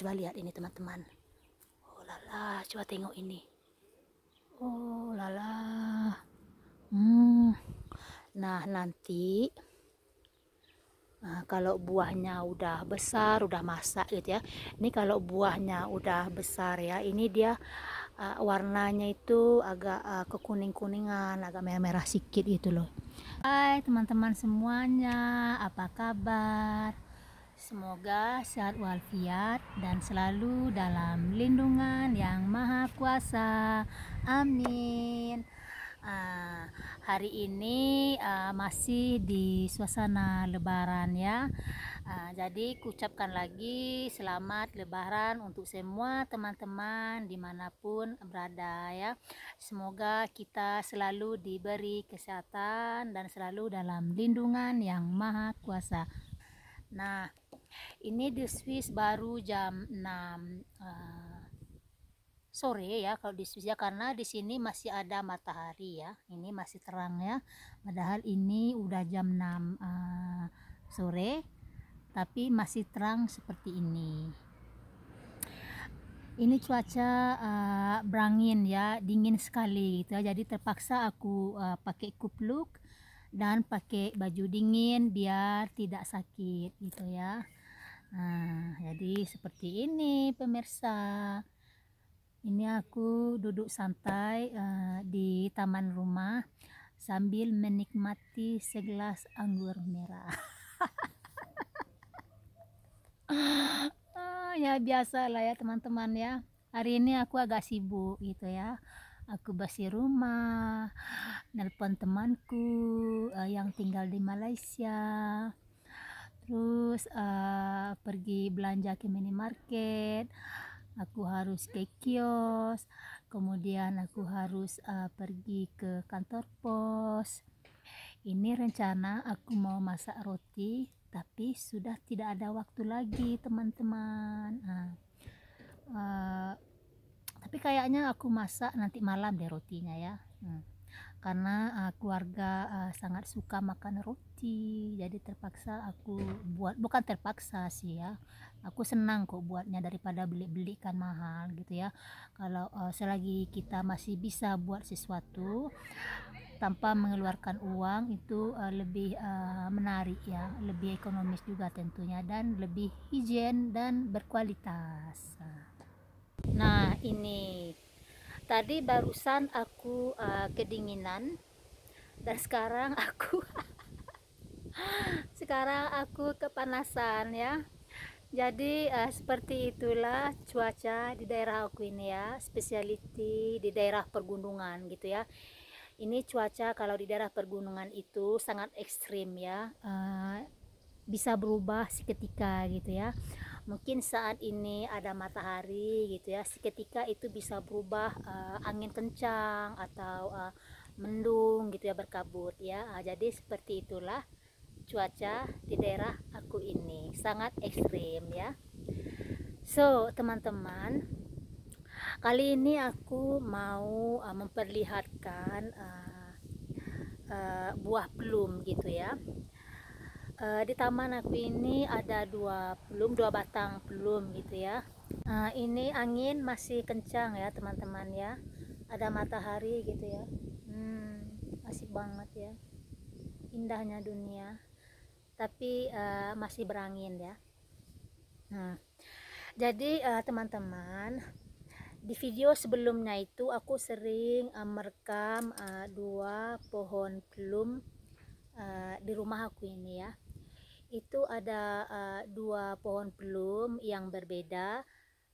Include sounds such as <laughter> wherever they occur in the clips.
coba lihat ini teman-teman oh lala coba tengok ini oh lala hmm nah nanti Nah, kalau buahnya udah besar, udah masak gitu ya. Ini kalau buahnya udah besar ya, ini dia uh, warnanya itu agak uh, kekuning-kuningan, agak merah-merah sedikit gitu loh. Hai teman-teman semuanya, apa kabar? Semoga sehat walafiat dan selalu dalam lindungan yang maha kuasa. Amin. Uh, hari ini uh, masih di suasana lebaran ya. Uh, jadi kucapkan lagi selamat lebaran untuk semua teman-teman dimanapun berada ya. Semoga kita selalu diberi kesehatan dan selalu dalam lindungan yang maha kuasa. Nah, ini di Swiss baru jam 6 uh, eh, sore ya kalau di Swiss ya karena di sini masih ada matahari ya ini masih terang ya padahal ini udah jam 6 uh, eh, sore tapi masih terang seperti ini ini cuaca uh, berangin ya dingin sekali gitu ya jadi terpaksa aku uh, pakai kupluk dan pakai baju dingin biar tidak sakit gitu ya Nah, jadi seperti ini pemirsa. Ini aku duduk santai uh, di taman rumah sambil menikmati segelas anggur merah. <laughs> ah, ya biasa lah ya teman-teman ya. Hari ini aku agak sibuk gitu ya. Aku basi rumah, nelpon temanku uh, yang tinggal di Malaysia. Terus uh, pergi belanja ke minimarket aku harus ke kios kemudian aku harus uh, pergi ke kantor pos ini rencana aku mau masak roti tapi sudah tidak ada waktu lagi teman-teman nah, uh, tapi kayaknya aku masak nanti malam deh rotinya ya hmm karena uh, keluarga uh, sangat suka makan roti jadi terpaksa aku buat bukan terpaksa sih ya aku senang kok buatnya daripada beli-beli kan mahal gitu ya kalau uh, selagi kita masih bisa buat sesuatu tanpa mengeluarkan uang itu uh, lebih uh, menarik ya lebih ekonomis juga tentunya dan lebih higien dan berkualitas nah ini tadi barusan aku uh, kedinginan dan sekarang aku <laughs> sekarang aku kepanasan ya jadi uh, seperti itulah cuaca di daerah aku ini ya speciality di daerah pergunungan gitu ya ini cuaca kalau di daerah pergunungan itu sangat ekstrim ya uh, bisa berubah seketika gitu ya mungkin saat ini ada matahari gitu ya seketika itu bisa berubah uh, angin kencang atau uh, mendung gitu ya berkabut ya uh, jadi seperti itulah cuaca di daerah aku ini sangat ekstrim ya so teman-teman kali ini aku mau uh, memperlihatkan uh, uh, buah plum gitu ya uh, di taman aku ini ada dua belum dua batang belum gitu ya uh, ini angin masih kencang ya teman-teman ya ada matahari gitu ya hmm, masih banget ya indahnya dunia tapi uh, masih berangin ya nah jadi teman-teman uh, di video sebelumnya itu aku sering uh, merekam uh, dua pohon plum uh, di rumah aku ini ya itu ada uh, dua pohon plum yang berbeda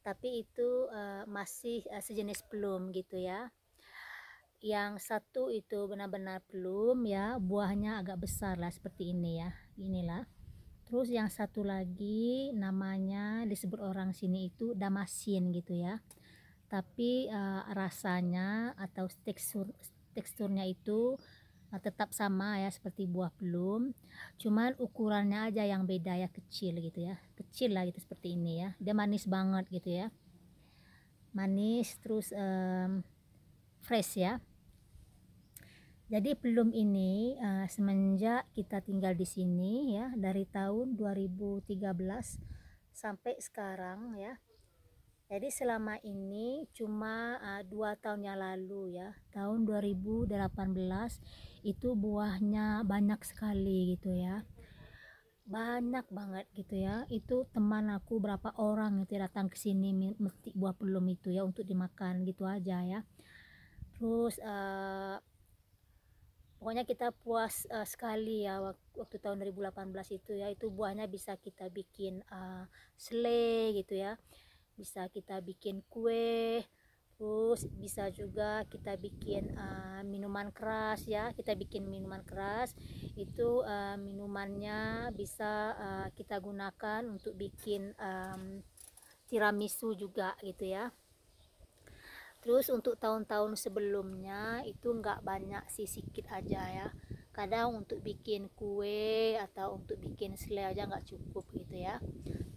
tapi itu uh, masih uh, sejenis plum gitu ya yang satu itu benar-benar plum ya buahnya agak besar lah seperti ini ya inilah terus yang satu lagi namanya disebut orang sini itu damasin gitu ya tapi uh, rasanya atau tekstur teksturnya itu Eh, tetap sama ya seperti buah belum cuman ukurannya aja yang beda ya kecil gitu ya kecil lah gitu seperti ini ya dia manis banget gitu ya manis terus um, fresh ya jadi belum ini uh, semenjak kita tinggal di sini ya dari tahun 2013 sampai sekarang ya jadi selama ini cuma uh, dua tahun yang lalu ya tahun 2018 itu buahnya banyak sekali gitu ya banyak banget gitu ya itu teman aku berapa orang itu datang ke sini metik buah pelum itu ya untuk dimakan gitu aja ya terus uh, pokoknya kita puas uh, sekali ya waktu, waktu tahun 2018 itu ya itu buahnya bisa kita bikin uh, selai gitu ya bisa kita bikin kue terus bisa juga kita bikin uh, minuman keras ya kita bikin minuman keras itu uh, minumannya bisa uh, kita gunakan untuk bikin um, tiramisu juga gitu ya terus untuk tahun-tahun sebelumnya itu nggak banyak sih sedikit aja ya kadang untuk bikin kue atau untuk bikin selai aja nggak cukup gitu ya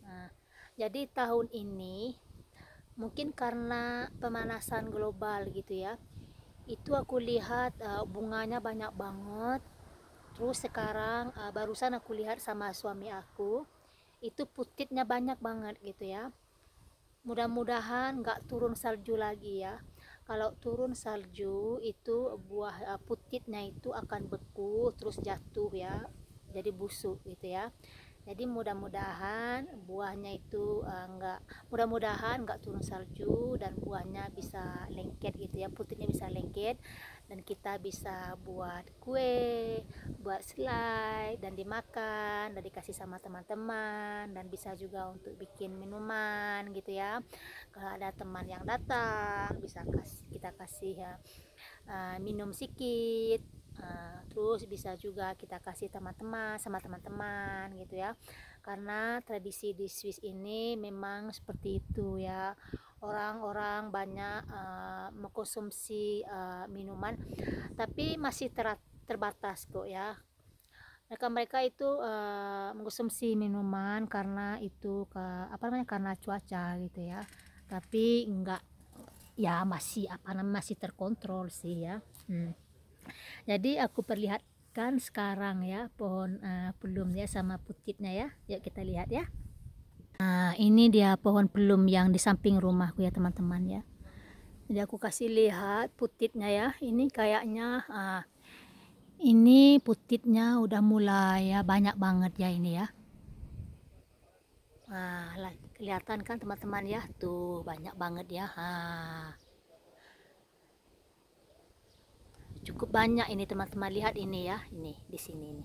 nah jadi tahun ini mungkin karena pemanasan global gitu ya itu aku lihat uh, bunganya banyak banget terus sekarang uh, barusan aku lihat sama suami aku itu putitnya banyak banget gitu ya mudah-mudahan nggak turun salju lagi ya kalau turun salju itu buah uh, putitnya itu akan beku terus jatuh ya jadi busuk gitu ya jadi mudah-mudahan buahnya itu uh, eh, enggak mudah-mudahan enggak turun salju dan buahnya bisa lengket gitu ya putihnya bisa lengket dan kita bisa buat kue buat selai dan dimakan dan dikasih sama teman-teman dan bisa juga untuk bikin minuman gitu ya kalau ada teman yang datang bisa kasih kita kasih ya uh, minum sedikit Nah, terus bisa juga kita kasih teman-teman sama teman-teman gitu ya karena tradisi di Swiss ini memang seperti itu ya orang-orang banyak uh, mengkonsumsi uh, minuman tapi masih ter terbatas kok ya mereka mereka itu uh, mengkonsumsi minuman karena itu ke apa namanya karena cuaca gitu ya tapi enggak ya masih apa namanya masih terkontrol sih ya hmm jadi aku perlihatkan sekarang ya pohon uh, ya sama putitnya ya yuk kita lihat ya nah ini dia pohon belum yang di samping rumahku ya teman-teman ya jadi aku kasih lihat putitnya ya ini kayaknya uh, ini putitnya udah mulai ya banyak banget ya ini ya Nah, kelihatan kan teman-teman ya, tuh banyak banget ya. Ha. Ah. cukup banyak ini teman-teman lihat ini ya ini di sini ini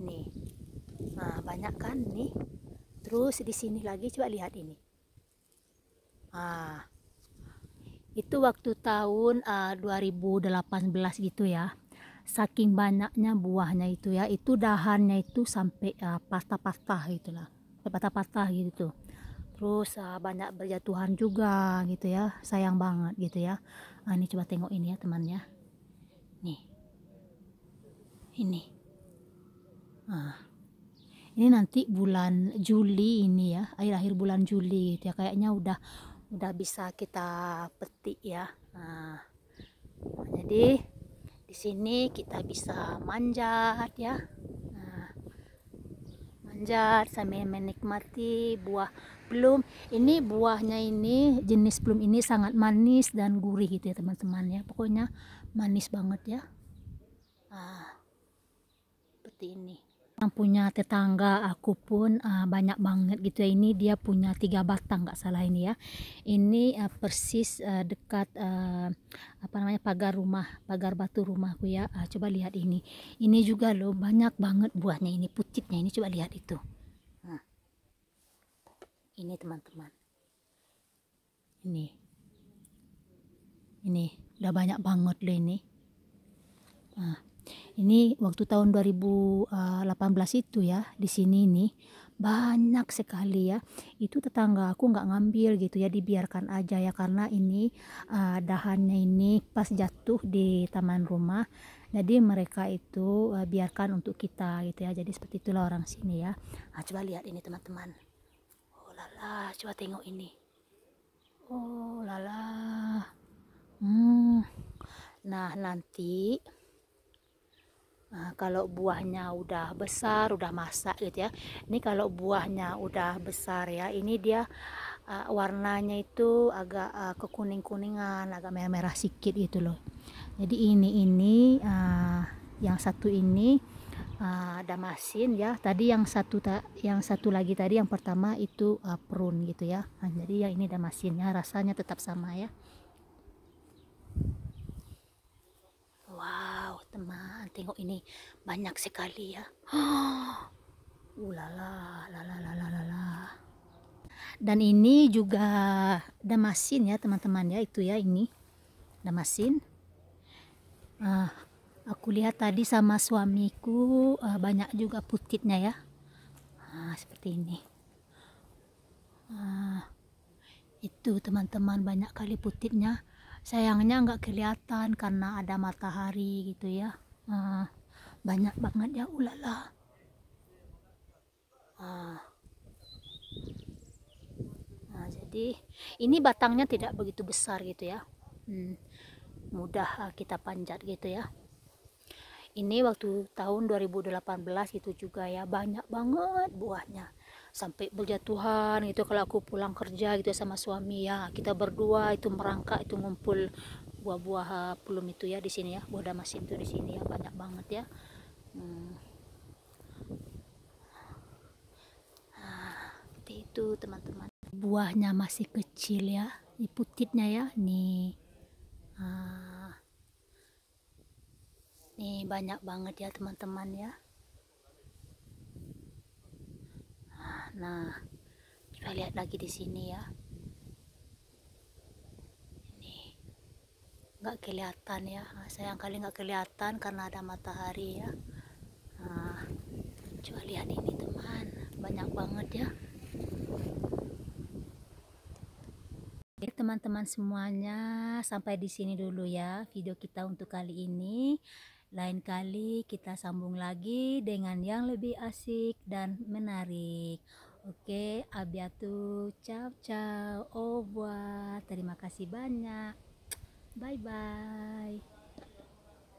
nih nah banyak kan nih terus di sini lagi coba lihat ini ah itu waktu tahun uh, ah, 2018 gitu ya saking banyaknya buahnya itu ya itu dahannya itu sampai uh, ah, patah-patah gitulah patah-patah gitu tuh terus uh, banyak berjatuhan juga gitu ya sayang banget gitu ya nah, ini coba tengok ini ya temannya nih ini nah, ini nanti bulan Juli ini ya akhir-akhir bulan Juli gitu ya kayaknya udah udah bisa kita petik ya nah, jadi di sini kita bisa manjat ya ah. manjat sambil menikmati buah plum ini buahnya ini jenis plum ini sangat manis dan gurih gitu ya teman-teman ya pokoknya manis banget ya ah, seperti ini yang punya tetangga aku pun uh, banyak banget gitu ya ini dia punya tiga batang nggak salah ini ya ini uh, persis uh, dekat uh, apa namanya pagar rumah pagar batu rumahku ya uh, coba lihat ini ini juga loh banyak banget buahnya ini pucitnya ini coba lihat itu ini teman-teman ini ini udah banyak banget loh ini nah, ini waktu tahun 2018 itu ya di sini ini banyak sekali ya itu tetangga aku nggak ngambil gitu ya dibiarkan aja ya karena ini uh, dahannya ini pas jatuh di taman rumah jadi mereka itu uh, biarkan untuk kita gitu ya jadi seperti itulah orang sini ya nah, coba lihat ini teman-teman lah coba tengok ini oh lala hmm nah nanti Nah, kalau buahnya udah besar, udah masak gitu ya. Ini kalau buahnya udah besar ya, ini dia uh, warnanya itu agak uh, kekuning-kuningan, agak merah-merah sedikit gitu loh. Jadi ini ini uh, yang satu ini Ah, ada damasin ya tadi yang satu tak yang satu lagi tadi yang pertama itu uh, prune gitu ya nah, jadi yang ini damasinnya rasanya tetap sama ya wow teman tengok ini banyak sekali ya ulala <gasps> uh, lala lala lala dan ini juga damasin ya teman-teman ya itu ya ini damasin uh, ah, aku lihat tadi sama suamiku uh, banyak juga putitnya ya nah, seperti ini nah, itu teman-teman banyak kali putitnya sayangnya nggak kelihatan karena ada matahari gitu ya nah, banyak banget ya ulala nah, nah jadi ini batangnya tidak begitu besar gitu ya hmm, mudah ah, kita panjat gitu ya ini waktu tahun 2018 itu juga ya banyak banget buahnya sampai berjatuhan gitu kalau aku pulang kerja gitu sama suami ya kita berdua itu merangkak itu ngumpul buah-buah belum itu ya di sini ya buah damas itu di sini ya banyak banget ya hmm. nah, itu teman-teman buahnya masih kecil ya di putihnya ya nih nah. Ini banyak banget ya teman-teman ya. Nah, kita lihat lagi di sini ya. Ini nggak kelihatan ya. Nah, sayang kali nggak kelihatan karena ada matahari ya. Nah, coba lihat ini teman, banyak banget ya. Oke teman-teman semuanya, sampai di sini dulu ya video kita untuk kali ini. Lain kali kita sambung lagi dengan yang lebih asik dan menarik. Oke, abiatu, ciao ciao, au revoir. Terima kasih banyak. Bye bye.